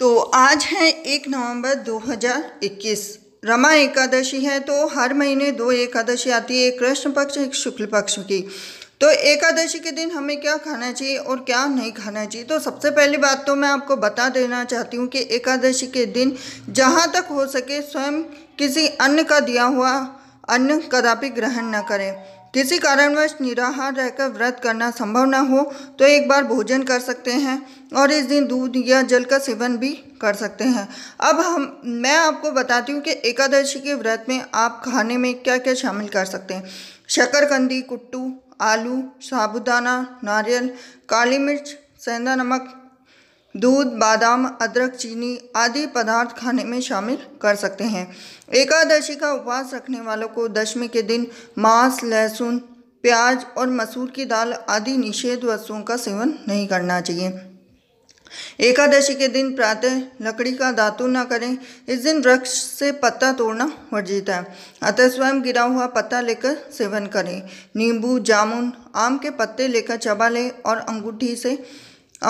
तो आज है एक नवंबर 2021 रमा एकादशी है तो हर महीने दो एकादशी आती है एक कृष्ण पक्ष एक शुक्ल पक्ष की तो एकादशी के दिन हमें क्या खाना चाहिए और क्या नहीं खाना चाहिए तो सबसे पहली बात तो मैं आपको बता देना चाहती हूँ कि एकादशी के दिन जहाँ तक हो सके स्वयं किसी अन्य का दिया हुआ अन्न कदापि ग्रहण न करें किसी कारणवश निराहार रहकर व्रत करना संभव न हो तो एक बार भोजन कर सकते हैं और इस दिन दूध या जल का सेवन भी कर सकते हैं अब हम मैं आपको बताती हूँ कि एकादशी के व्रत में आप खाने में क्या क्या शामिल कर सकते हैं शक्करकंदी कुट्टू आलू साबुदाना नारियल काली मिर्च सेंधा नमक दूध बादाम अदरक चीनी आदि पदार्थ खाने में शामिल कर सकते हैं एकादशी का उपवास रखने वालों को दशमी के दिन मांस लहसुन प्याज और मसूर की दाल आदि निषेध वस्तुओं का सेवन नहीं करना चाहिए एकादशी के दिन प्रातः लकड़ी का दातु न करें इस दिन वृक्ष से पत्ता तोड़ना वर्जित है अतः स्वयं गिरा हुआ पत्ता लेकर सेवन करें नींबू जामुन आम के पत्ते लेकर चबा लें और अंगूठी से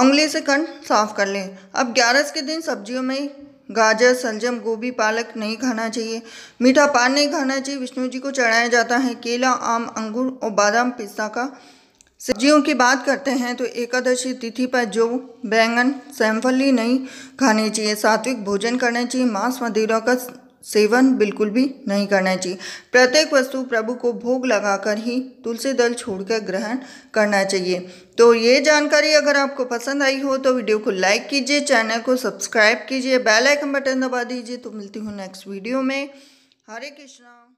उंगली से कंठ साफ कर लें अब ग्यारस के दिन सब्जियों में गाजर सलजम गोभी पालक नहीं खाना चाहिए मीठा पान नहीं खाना चाहिए विष्णु जी को चढ़ाया जाता है केला आम अंगूर और बादाम पिस्ता का सब्जियों की बात करते हैं तो एकादशी तिथि पर जो बैंगन सैम्फली नहीं खाने चाहिए सात्विक भोजन करना चाहिए मांस मदिरा का सेवन बिल्कुल भी नहीं करना चाहिए प्रत्येक वस्तु प्रभु को भोग लगाकर ही तुलसी दल छोड़कर ग्रहण करना चाहिए तो ये जानकारी अगर आपको पसंद आई हो तो वीडियो को लाइक कीजिए चैनल को सब्सक्राइब कीजिए बेल आइकन बटन दबा दीजिए तो मिलती हूँ नेक्स्ट वीडियो में हरे कृष्णा